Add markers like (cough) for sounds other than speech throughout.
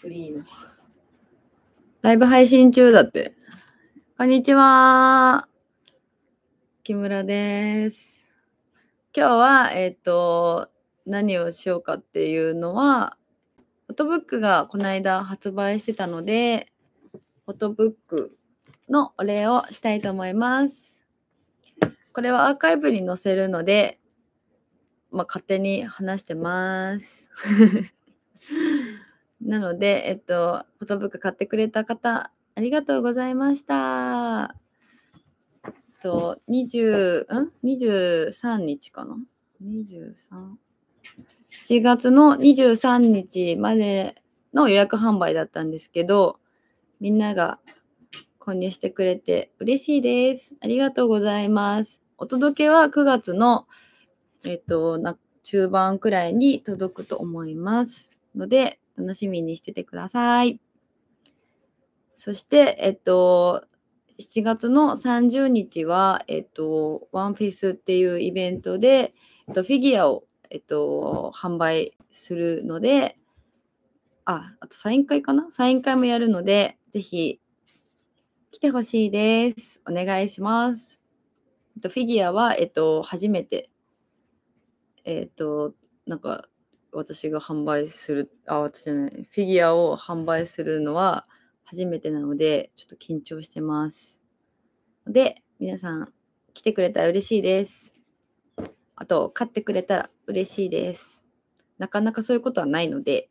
フリーの。ライブ配信中だって。こんにちは。木村です。今日は、えっ、ー、と、何をしようかっていうのは、フォトブックがこの間発売してたので、フォトブックのお礼をしたいと思います。これはアーカイブに載せるので、まあ、勝手に話してます。なので、えっと、フォトブック買ってくれた方、ありがとうございました。えっと、20、ん ?23 日かな ?23。7月の23日までの予約販売だったんですけど、みんなが購入してくれて嬉しいです。ありがとうございます。お届けは9月の、えっと、中盤くらいに届くと思いますので、楽しみにしててください。そして、えっと、7月の30日は、えっと、ワンフェスっていうイベントで、えっと、フィギュアを、えっと、販売するので、あ、あとサイン会かなサイン会もやるので、ぜひ来てほしいです。お願いします。えっと、フィギュアは、えっと、初めて、えっと、なんか、私が販売する、あ、私じゃない、フィギュアを販売するのは初めてなので、ちょっと緊張してます。で、皆さん、来てくれたら嬉しいです。あと、買ってくれたら嬉しいです。なかなかそういうことはないので、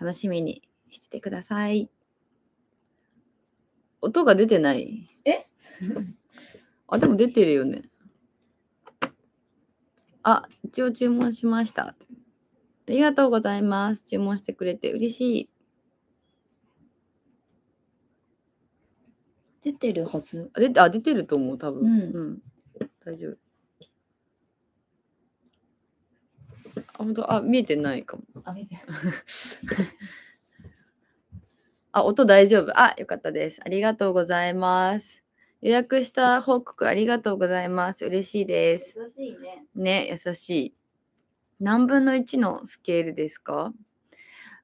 楽しみにしててください。音が出てないえ (laughs) あ、でも出てるよね。あ、一応注文しました。ありがとうございます。注文してくれて嬉しい。出てるはず。あ、出あ出てると思う、多分。うん、うん、大丈夫。あ、本当あ、見えてないかも。あ、見えてない。(laughs) あ、音大丈夫。あ、よかったです。ありがとうございます。予約した報告ありがとうございます。嬉しいです。優しいね。ね、優しい。何分の1のスケールですか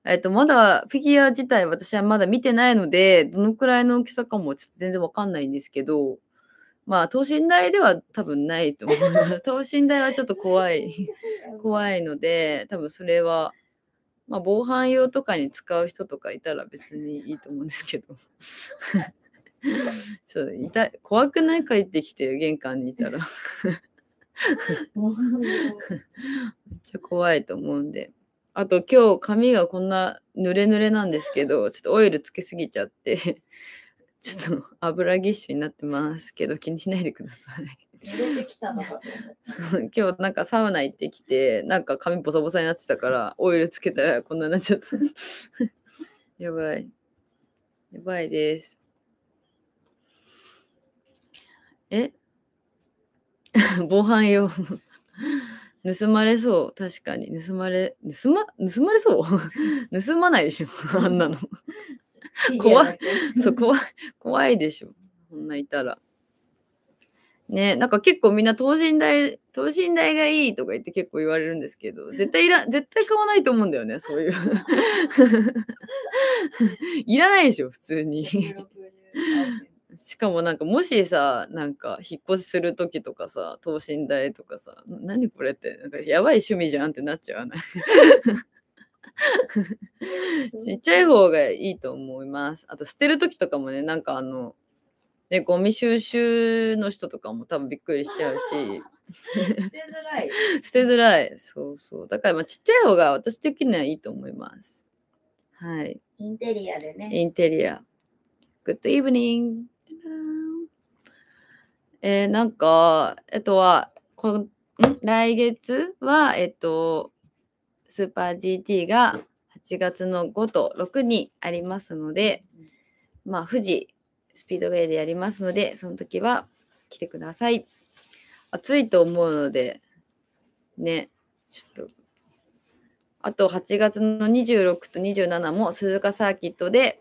えっと、まだフィギュア自体私はまだ見てないので、どのくらいの大きさかもちょっと全然わかんないんですけど、まあ、等身大では多分ないと思います。(laughs) 等身大はちょっと怖い、(laughs) 怖いので、多分それは、まあ、防犯用とかに使う人とかいたら別にいいと思うんですけど。(laughs) そういた怖くないかってきて玄関にいたらめっちゃ怖いと思うんで。あと今日髪がこんな濡れ濡れなんですけど、ちょっとオイルつけすぎちゃって、ちょっと油ぎっしゅになってますけど、気にしないでください。今日なんかサウナ行ってきて、なんか髪ボサボサになってたから、オイルつけたらこんなになっちゃった。(laughs) やばい。やばいです。え (laughs) 防犯用。盗まれそう。確かに。盗まれ、盗ま、盗まれそう (laughs) 盗まないでしょ。あんなの怖い。そう、怖い。怖いでしょ。こんないたら。ねなんか結構みんな等身大、等身大がいいとか言って結構言われるんですけど、(laughs) 絶対いら、絶対買わないと思うんだよね、そういう。いらないでしょ、普通に。しかもなんかもしさなんか引っ越しする時とかさ等身大とかさ何これってなんかやばい趣味じゃんってなっちゃうな (laughs) ちっちゃい方がいいと思いますあと捨てる時とかもねなんかあのねゴミ収集の人とかも多分びっくりしちゃうし捨てづらい (laughs) 捨てづらいそうそうだからまあちっちゃい方が私的にはいいと思いますはいインテリアでねインテリアグッドイブニングえー、なんか、あとは、こん来月は、えっと、スーパー GT が8月の5と6にありますので、まあ、富士スピードウェイでやりますので、その時は来てください。暑いと思うので、ね、ちょっと。あと8月の26と27も鈴鹿サーキットで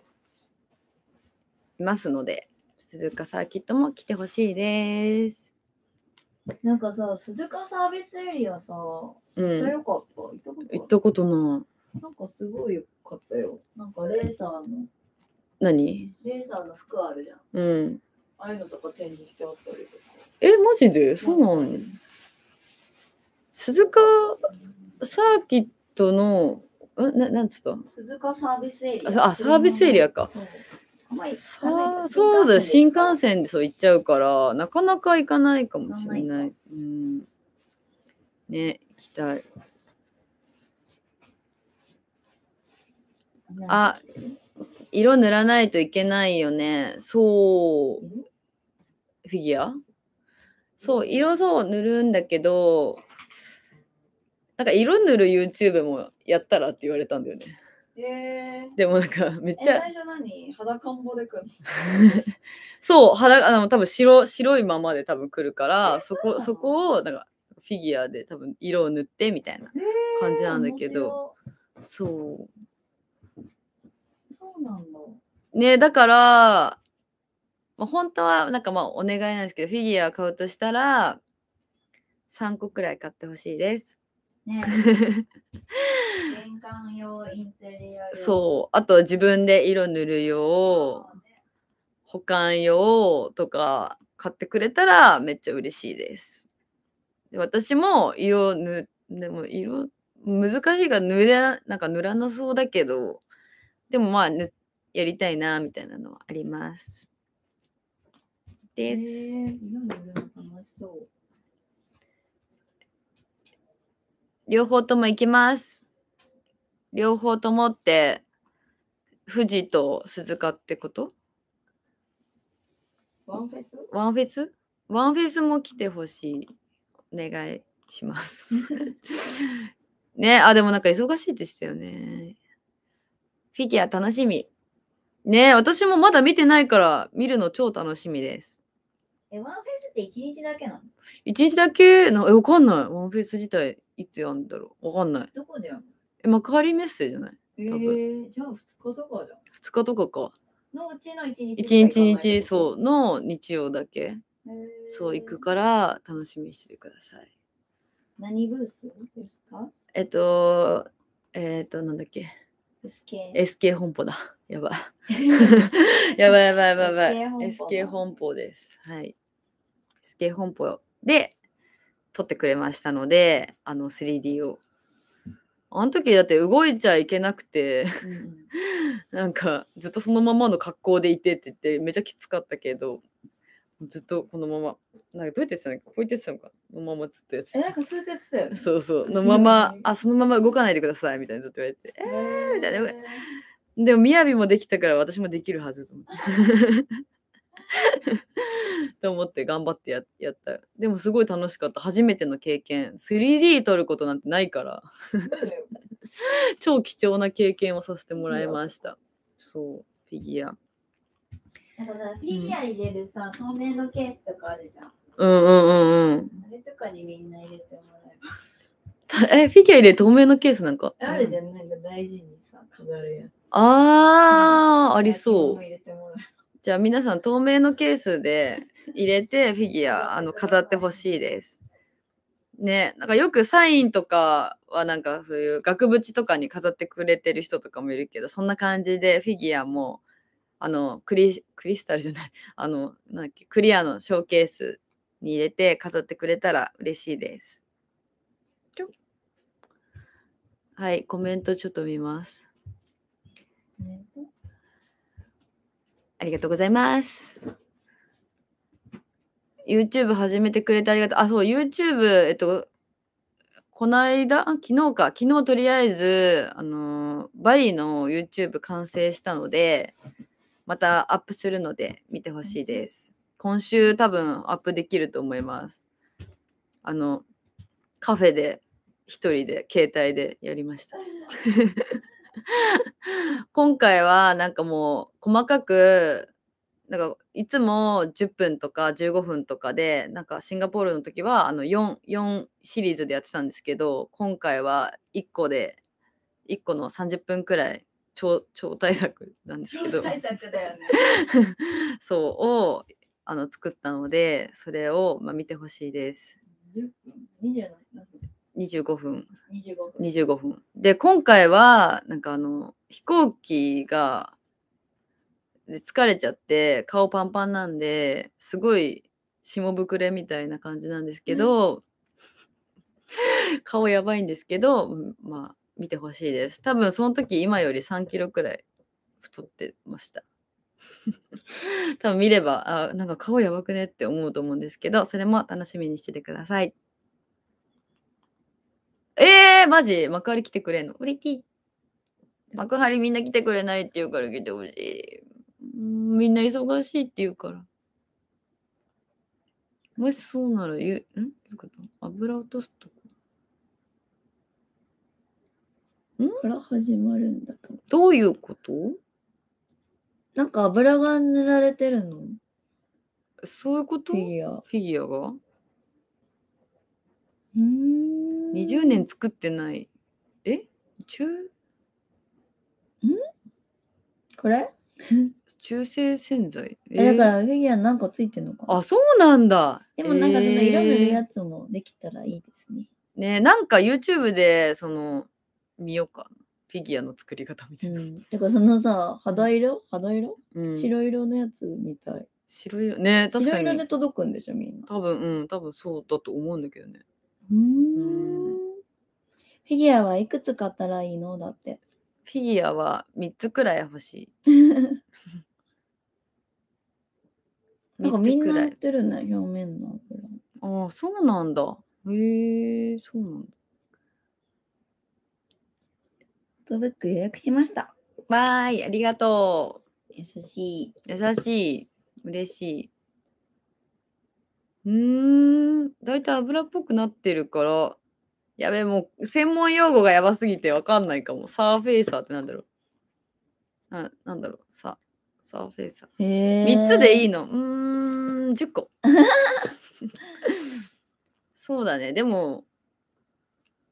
いますので、鈴鹿サーキットも来てほしいです。なんかさ、鈴鹿サービスエリアさ、めっちゃ良かった。行ったこと行ったことない。なんかすごい良かったよ。なんかレーサーの。何レーサーの服あるじゃん。うん。ああいうのとか展示してあったりとか。え、マジでそうなの、鈴鹿サーキットの、うん、ななんつった鈴鹿サービスエリア。あ、サービスエリアか。そうそうだ新幹線でそう行っちゃうからなかなか行かないかもしれない。うん、ね行きたい。あ色塗らないといけないよね。そう。フィギュアそう色そう塗るんだけどなんか色塗る YouTube もやったらって言われたんだよね。えでもなんか (laughs) めっちゃ裸んぼで来る (laughs) そう裸あの多分白白いままで多分来るから、そこそこをなんかフィギュアで多分色を塗ってみたいな感じなんだけど、そうそうなんだねだから、まあ、本当はなんかまあお願いなんですけどフィギュア買うとしたら3個くらい買ってほしいですね。玄関用インテリアそうあと自分で色塗る用、ね、保管用とか買ってくれたらめっちゃ嬉しいです。で私も色塗でも色難しいが塗れなんか塗らなそうだけどでもまあ塗やりたいなみたいなのはあります。です。えー、色塗るの楽しそう。両方とも行きます。両方ともって、富士と鈴鹿ってことワンフェスワンフェスワンフェスも来てほしい。お願いします。(laughs) ね、あ、でもなんか忙しいでしたよね。フィギュア楽しみ。ね、私もまだ見てないから見るの超楽しみです。え、ワンフェって1日だけなの ?1 日だけなえ、わかんない。ワンピース自体、いつやんだろうわかんない。どこでやるのえ、幕張メッセじゃないえー、じゃあ2日とかじゃん。2日とかか。のうちの1日。1日日、そう、の日曜だけ。えー、そう、行くから楽しみにしてください。何ブースですかえっと、えっと、なんだっけ。SK 本舗だ。やば。(laughs) やばいやばいやばい。SK 本舗です。はい。s 本舗で撮ってくれましたので、あの 3D を。あの時だって動いちゃいけなくてなんかずっとそのままの格好でいてって言ってめちゃきつかったけどずっとこのままなんかどうやってたのこうやってたのかのままずっとやってたえなんかそうやってやってたよねそうそうのままあそのまま動かないでくださいみたいにずっと言われてえー、みたいなでもみやびもできたから私もできるはずと思って (laughs) と思って頑張ってややった。でもすごい楽しかった。初めての経験。3D 撮ることなんてないから。超貴重な経験をさせてもらいました。そう、フィギュア。だからフィギュア入れるさ、うん、透明のケースとかあるじゃん。うんうんうんうん。あれとかにみんな入れてもらえば。え、フィギュア入れ透明のケースなんか。あるじゃん、なんか大事にさ、飾るやつ。ああ、ありそう。入れてもじゃあ皆さん透明のケースで入れてフィギュアあの飾ってほしいです。ね、なんかよくサインとかはなんかそういう額縁とかに飾ってくれてる人とかもいるけどそんな感じでフィギュアもあのクリクリスタルじゃない (laughs) あのなんだっけクリアのショーケースに入れて飾ってくれたら嬉しいです。はいコメントちょっと見ます。ありがとうございます。YouTube 始めてくれてありがとう。あ、そう、YouTube、えっと、この間、昨日か、昨日とりあえず、あのバリの YouTube 完成したので、またアップするので見てほしいです。今週多分アップできると思います。あの、カフェで一人で携帯でやりました。(laughs) (laughs) 今回はなんかもう細かくなんかいつも10分とか15分とかでなんかシンガポールの時はあの 4, 4シリーズでやってたんですけど今回は1個で1個の30分くらい超超策なんですけど、ね、(laughs) そうをあの作ったのでそれを、まあ、見てほしいです。10分25分。25分。25分。で、今回は、なんかあの、飛行機が、で疲れちゃって、顔パンパンなんで、すごい、下膨れみたいな感じなんですけど、うん、顔やばいんですけど、まあ、見てほしいです。多分、その時、今より3キロくらい太ってました。(laughs) 多分見ればあなんか顔やばくねって思うと思うんですけどそれも楽しみにしててください。えー、マジ幕張来てくれんのリティ幕張みんな来てくれないって言うから来てほしい。みんな忙しいって言うから。もしそうなら、ゆんどういうこと油落とすとこ。んから始まるんだと。どういうことなんか油が塗られてるのそういうことフィギュア。フィギュアがうん。20年作ってないえ中んこれ中性洗剤えだからフィギュアなんかついてんのかあそうなんだでもなんかその色塗るやつもできたらいいですね、ねなんか YouTube でその見ようかフィギュアの作り方みたいな、うん、だからそのさ肌色肌色、うん、白色のやつみたい白色ね確かに白色で届くんでしょみんな多分うん多分そうだと思うんだけどねうん。フィギュアはいくつ買ったらいいのだって。フィギュアは3つくらい欲しい。(laughs) なんかみんなやってるね、表面の油。ああ、そうなんだ。へえ、そうなんだ。フットブック予約しました。わーい、ありがとう。優しい。優しい。嬉しい。う体ん、油っぽくなってるから、やべえ、もう専門用語がやばすぎてわかんないかも。サーフェイサーってなんだろう。ななんだろう、ササーフェイサー。ー3つでいいの。うーん、10個。(laughs) そうだね。でも、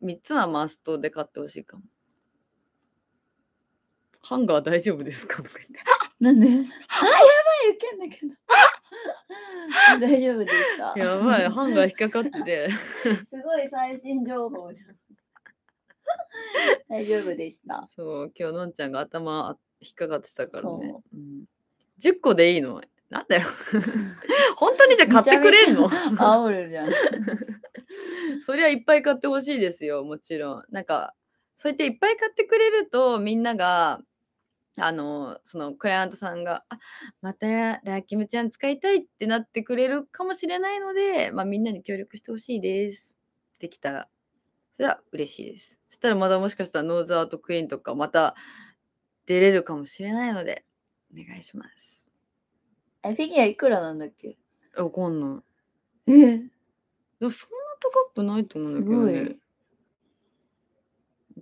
3つはマストで買ってほしいかも。ハンガー大丈夫ですかなんで (laughs) あ、やばい、受けんだけど。(laughs) 大丈夫でした。やばい、ハンガー引っかかって。(laughs) すごい最新情報じゃん。大丈夫でした。そう、今日のんちゃんが頭引っかかってたからね。ううん、個でいいのなんだよ。(laughs) 本当にじゃ買ってくれんのあおるじゃん。そりゃいっぱい買ってほしいですよ、もちろん。なんか、そうやっていっぱい買ってくれると、みんなが、あのそのクライアントさんが「あまたラキムちゃん使いたい」ってなってくれるかもしれないので、まあ、みんなに協力してほしいですできたらそれは嬉しいですそしたらまだもしかしたらノーズアートクイーンとかまた出れるかもしれないのでお願いしますえフィギュアいくらなんだっけわかんないえでもそんな高くないと思うんだけどね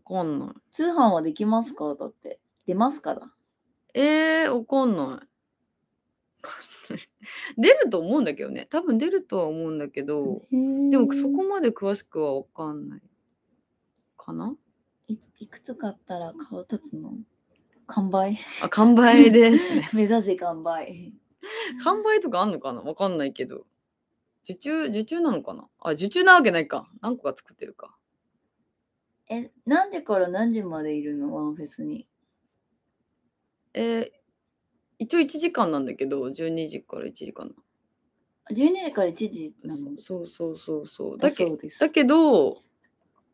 わかんない通販はできますかだって出ますかなえー、わかんない。出ると思うんだけどね。多分出るとは思うんだけど、でもそこまで詳しくは分かんない。かないいくつ買ったら顔立つの完売あ、完売ですね。(laughs) 目指せ完売。完売とかあんのかな分かんないけど。受注、受注なのかなあ、受注なわけないか。何個か作ってるか。え、何時から何時までいるのワンフェスに。えー、一応1時間なんだけど、12時から1時間な。12時から1時なのそうそうそうそう。だけだけど、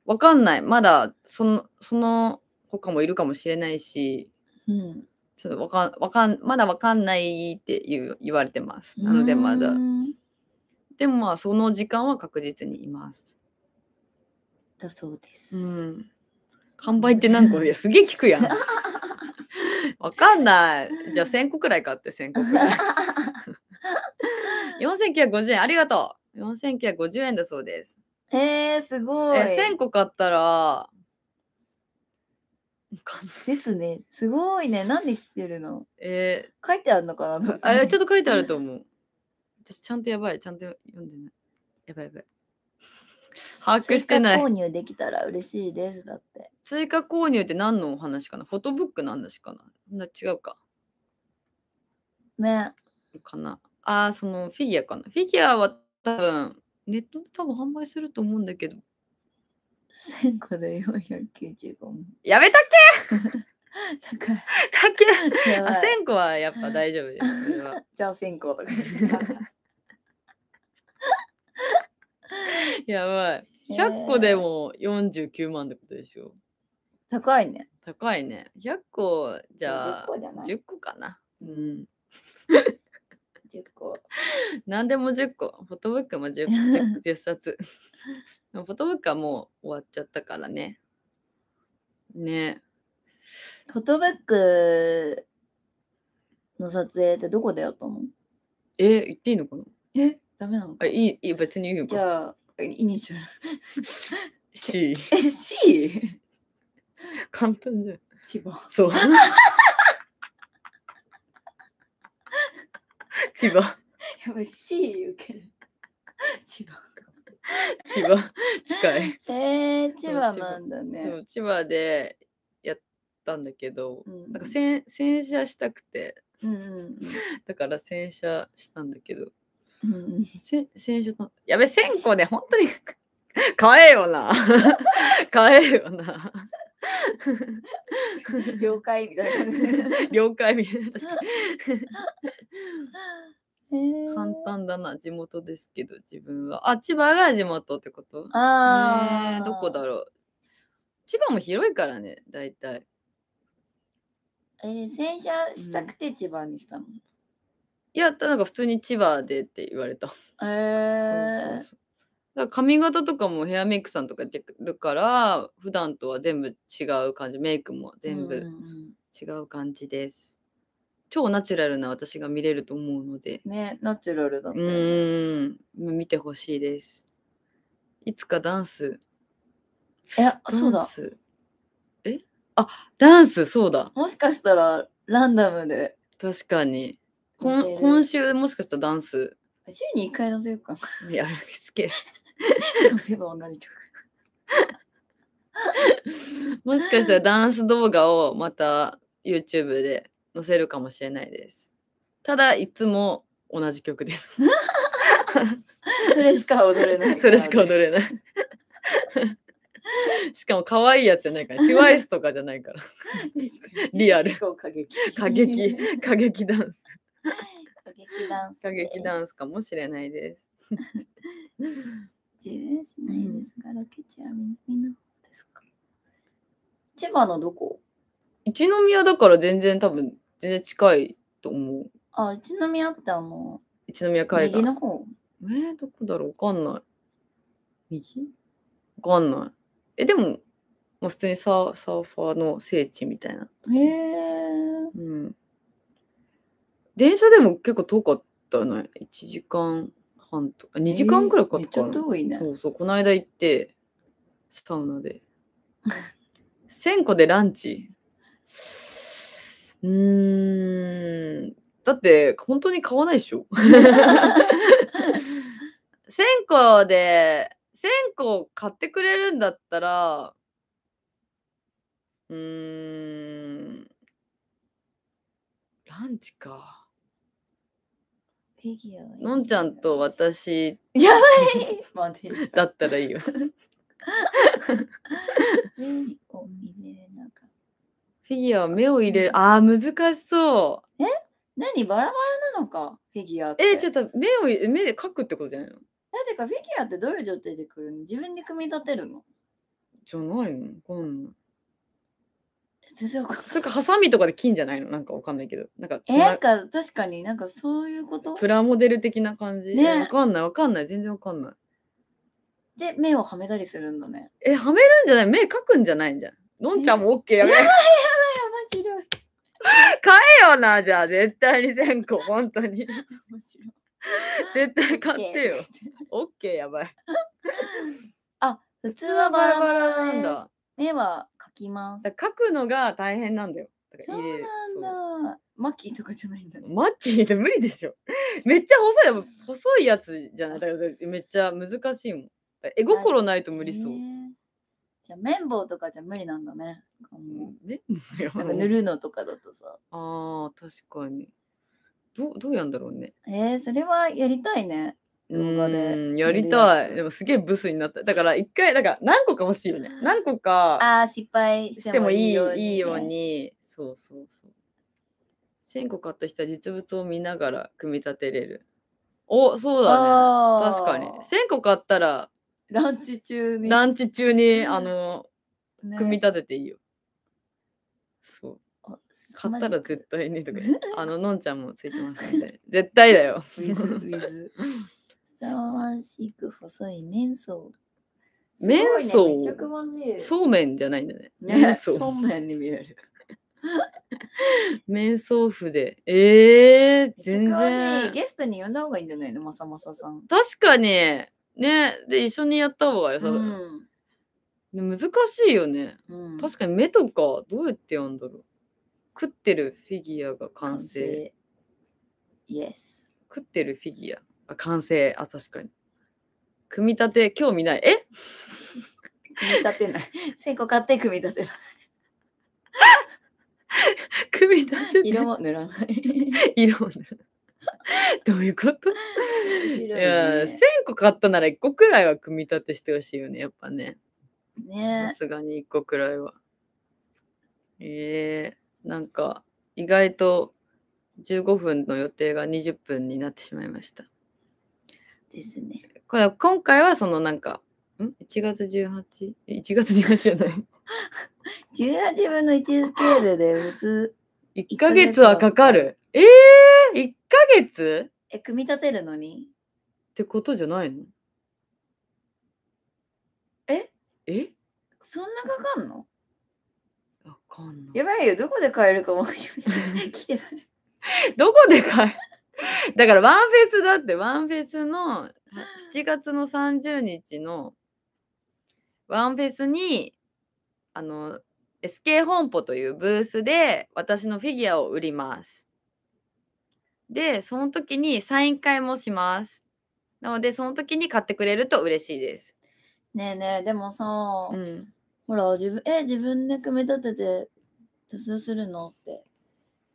わかんない。まだ、その、その他もいるかもしれないし、うん。ちょっとわかん、わかん、まだわかんないって言う言われてます。なので、まだ。でもまあ、その時間は確実にいます。だそうです。うん。完売って何個いや、すげえ聞くやん。(laughs) わかんない。じゃあ1000個くらい買って1000個くらい。4950 (laughs) 円ありがとう。4950円だそうです。えー、すごい。1000個買ったら。ですね。すごいね。なんで知ってるのえー、書いてあるのかなあちょっと書いてあると思う。私ちゃんとやばい。ちゃんと読んでない。やばいやばい。(laughs) 把握してない。追加購入できたら嬉しいです。だって。追加購入って何のお話かなフォトブックの話かなな違うか。ね。かな。ああ、そのフィギュアかな。フィギュアは多分、ネットで多分販売すると思うんだけど。1000個で495万。やめたっけだから。?1000 (laughs) 個はやっぱ大丈夫です。(laughs) じゃあ1000個とか。(laughs) やばい。100個でも49万ってことでしょ。高いね。高いね。100個じゃあ10個かな。うん。10 (laughs) 個。何でも10個。フォトブックも 10, 10, 10冊。(laughs) フォトブックはもう終わっちゃったからね。ね。フォトブックの撮影ってどこでやったのえ、言っていいのかなえ、ダメなのかいい、いい、別にいいよ。じゃあ、イニシャル。C。え、C? 簡単じゃん。千葉。そう。千葉。やばい、C 受ける。千葉。千葉、近い。えー、千葉なんだね。千葉でやったんだけど、うん、なんか洗車したくて。うんうん、だから洗車したんだけどうん、せ選手のやべ1000個で本当に (laughs) 買えよな (laughs) 買えよな了解みたいな感じ (laughs) 了解みたいな簡単だな地元ですけど自分はあ千葉が地元ってことああ、どこだろう千葉も広いからね大体えー、洗車したくて千葉にしたの、うん、いや、なんか普通に千葉でって言われた。えそうそうそう髪型とかもヘアメイクさんとかやってるから普段とは全部違う感じメイクも全部違う感じです、超ナチュラルな私が見れると思うのでね、ナチュラルだっうたん見てほしいですいつかダンスえ、ダそうだ。えあダンスそうだもしかしたらランダムで確かに今週もしかしたらダンス。週に1回載せようか。いや、好せ (laughs) ば同じ曲。(laughs) もしかしたらダンス動画をまた YouTube で載せるかもしれないです。ただ、いつも同じ曲です。(laughs) それしか踊れない。それしか踊れない。しかも可愛いやつじゃないから、t w i c とかじゃないから。リアル。過激。過激、過激ダンス。歌 (laughs) 劇ダンス過激ダンスかもしれないです。自由しないですか、ロケ地は南のですか千葉のどこ一宮だから全然多分全然近いと思う。あ、一宮ってあの一宮海岸。右の方えー、どこだろうわかんない。右わかんない。え、でも、まあ、普通にサーサーファーの聖地みたいな。へえうん。電車でも結構遠かったね。1時間半とか、2時間くらいかかったかな。えー、遠いね。そうそう、この間行って、サウナで。1000 (laughs) 個でランチうん。だって、本当に買わないでしょ。1000 (laughs) 個で、1000個買ってくれるんだったら、うん。ランチか。のんちゃんと私やばいだったらいいよフィギュアは目を入れるああ難しそうえ何バラバラなのかフィギュアってえちょっと目を目で描くってことじゃないのだってかフィギュアってどういう状態で来るの自分で組み立てるのじゃないのこんな全然かんない。それかハサミとかで金じゃないのなんかわかんないけど。なんかえな、んか確かになんかそういうことプラモデル的な感じ。ねわかんないわかんない。全然わかんない。で、目をはめたりするんだね。え、はめるんじゃない目描くんじゃないんじゃん。のんちゃんも OK ややばいやばいやばい、面白い。買えよな、じゃあ。絶対に千個、本当に。面白い。絶対買ってよ。OK やばい。あ、普通はバラバラなんだ。目は描きます。描くのが大変なんだよ。だそうなんだ。マッキーとかじゃないんだね。マッキーって無理でしょ。(laughs) めっちゃ細い、細いやつじゃない。だからめっちゃ難しいもん。絵心ないと無理そう。じゃ綿棒とかじゃ無理なんだね。うんなんか塗るのとかだとさ。ああ、確かに。どう、どうやんだろうね。えー、それはやりたいね。動画でやりたいでもすげえブスになっただから一回んか何個か欲しいよね何個かあ失敗してもいいいいようにそうそうそう1000個買った人は実物を見ながら組み立てれるおそうだね確かに1000個買ったらランチ中にランチ中にあの、ね、組み立てていいよそう買ったら絶対にとか (laughs) あののんちゃんもついてますみたいな絶対だよ (laughs) ウィズ、ウィズ。わしく細い麺層。麺層、めっちゃそうめんじゃないんだね。そうめんに見える。面相符で。ええー、全然。ゲストに呼んだ方がいいんじゃないのまさまささん。確かに。ね。で、一緒にやった方がよさ、うん、難しいよね、うん、確かに目とか、どうやってやんだろう。食ってるフィギュアが完成。完成 Yes。食ってるフィギュア。あ、完成。あ、確かに。組み立て、興味ない。え組み立てない。線 (laughs) 香買って組み立てない。組み立て、ね、色も塗らない。(laughs) 色も塗らない。どういうこと、ね、いや1,000個買ったなら1個くらいは組み立てしてほしいよねやっぱね。ねさすがに1個くらいは。えー、なんか意外と15分の予定が20分になってしまいました。ですね。これ今回はそのなんか、ん ?1 月 18?1 月18じゃない18分の1スケールで普通。1ヶ月はかかる。ええー、!1 ヶ月え、組み立てるのにってことじゃないのええそんなかかんのわかんない。やばいよ、どこで買えるかも (laughs) 来てない。どこで買え (laughs) だからワンフェスだってワンフェスの7月の30日のワンフェスにあの SK 本舗というブースで私のフィギュアを売ります。で、その時にサイン会もします。なので、その時に買ってくれると嬉しいです。ねえねえ、でもさ、うん、ほら、自分、え、自分で組み立てて、手数するのって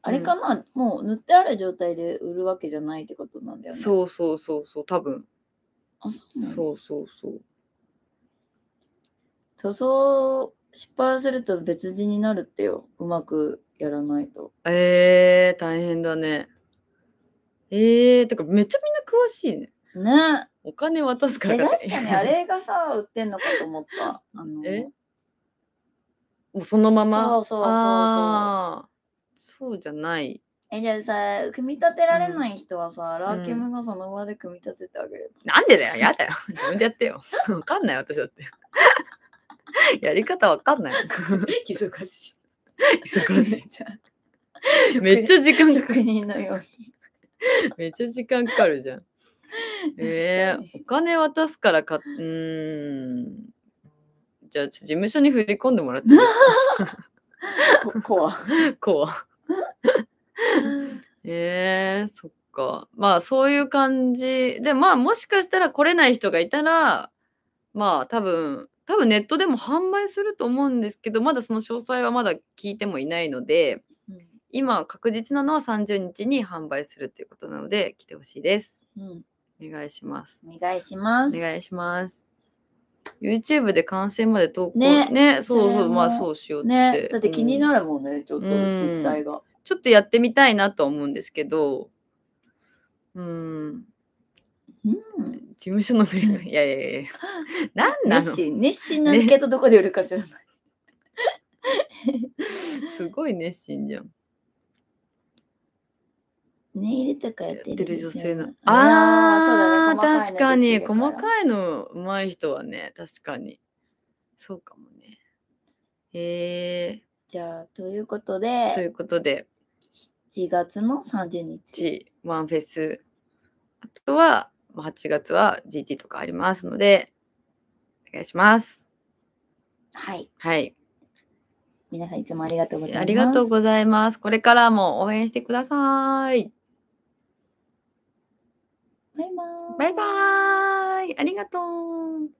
あれかな、うん、もう塗ってある状態で売るわけじゃないってことなんだよね。そうそうそうそう、多分。あ、そうなそうそうそう。塗装失敗すると別人になるってよ。うまくやらないと。えー、大変だね。えー、てかめっちゃみんな詳しいね。ね。お金渡すから。確かにあれがさ、売ってんのかと思った。あのえもうそのまま。そうそうそうそう。そうじゃない。え、じゃあさ、組み立てられない人はさ、ラーケムがその場で組み立ててあげる。なんでだよ、やだよ。自分でやってよ。わかんない、私だって。やり方わかんない。(laughs) 忙しい。忙しい。じゃめっちゃ時間職人のように。めっちゃ時間かかるじゃん。(laughs) えー、お金渡すからか、うん。じゃあ、事務所に振り込んでもらっていいですか。(laughs) こ、こわ。こわ。え (laughs) ー、そっか。まあそういう感じ。で、まあもしかしたら来れない人がいたら、まあ多分、多分ネットでも販売すると思うんですけど、まだその詳細はまだ聞いてもいないので、うん、今確実なのは30日に販売するっていうことなので、来てほしいです。うん、お願いします。お願いします。お願いします。YouTube で完成まで投稿ねねそうそうまあそうしようって、ね、だって気になるもんね、うん、ちょっと実態が、ちょっとやってみたいなと思うんですけどうんうん、事務所のメン (laughs) いやいやいや何なの熱心熱心な受けとどこで売るか知らない、ね、すごい熱心じゃんネイルとかやってる女性の。ああ、そうだね。確かに、細かいのうまい人はね、確かに。そうかもね。えー。じゃあ、ということで。ということで。7月の30日。ワンフェス。あとは、8月は GT とかありますので、お願いします。はい。はい。皆さんいつもありがとうございます。ありがとうございます。これからも応援してください。バイバイ。バイバイ。ありがとう。